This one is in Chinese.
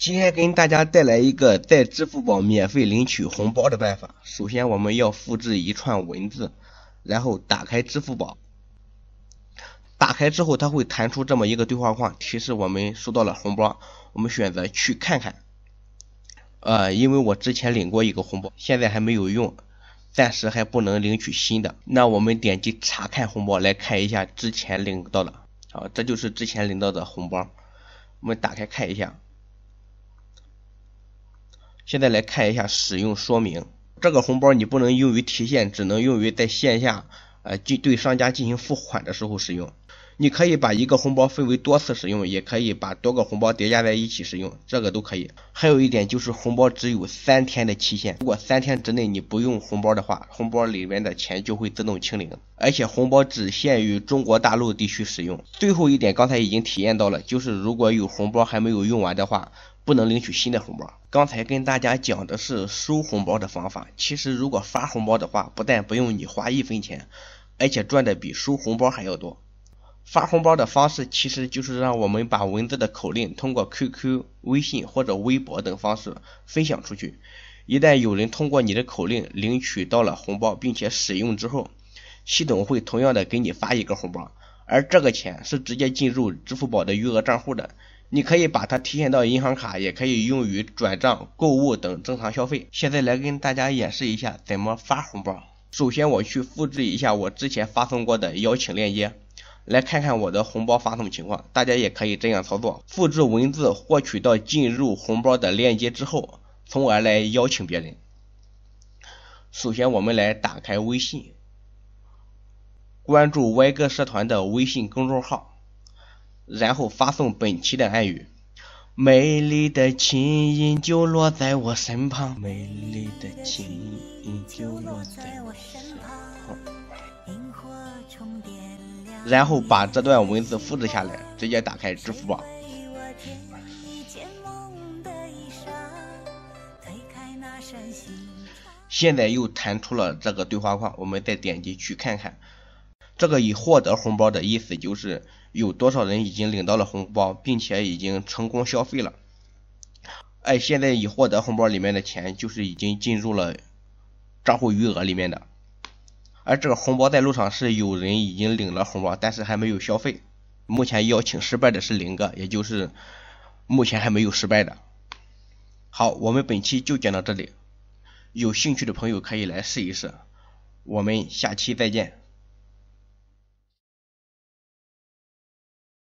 今天跟大家带来一个在支付宝免费领取红包的办法。首先，我们要复制一串文字，然后打开支付宝。打开之后，它会弹出这么一个对话框，提示我们收到了红包。我们选择去看看。呃，因为我之前领过一个红包，现在还没有用，暂时还不能领取新的。那我们点击查看红包，来看一下之前领到的。好，这就是之前领到的红包。我们打开看一下。现在来看一下使用说明。这个红包你不能用于提现，只能用于在线下，呃，进对商家进行付款的时候使用。你可以把一个红包分为多次使用，也可以把多个红包叠加在一起使用，这个都可以。还有一点就是红包只有三天的期限，如果三天之内你不用红包的话，红包里面的钱就会自动清零。而且红包只限于中国大陆地区使用。最后一点刚才已经体验到了，就是如果有红包还没有用完的话，不能领取新的红包。刚才跟大家讲的是收红包的方法，其实如果发红包的话，不但不用你花一分钱，而且赚的比收红包还要多。发红包的方式其实就是让我们把文字的口令通过 QQ、微信或者微博等方式分享出去。一旦有人通过你的口令领取到了红包，并且使用之后，系统会同样的给你发一个红包，而这个钱是直接进入支付宝的余额账户的。你可以把它提现到银行卡，也可以用于转账、购物等正常消费。现在来跟大家演示一下怎么发红包。首先，我去复制一下我之前发送过的邀请链接。来看看我的红包发送情况，大家也可以这样操作。复制文字，获取到进入红包的链接之后，从而来邀请别人。首先，我们来打开微信，关注歪哥社团的微信公众号，然后发送本期的暗语：“美丽的琴音就落在我身旁”。美丽的琴音就落在我身旁，萤火虫点然后把这段文字复制下来，直接打开支付宝。现在又弹出了这个对话框，我们再点击去看看。这个已获得红包的意思就是有多少人已经领到了红包，并且已经成功消费了。哎，现在已获得红包里面的钱就是已经进入了账户余额里面的。而这个红包在路上是有人已经领了红包，但是还没有消费。目前邀请失败的是零个，也就是目前还没有失败的。好，我们本期就讲到这里，有兴趣的朋友可以来试一试。我们下期再见。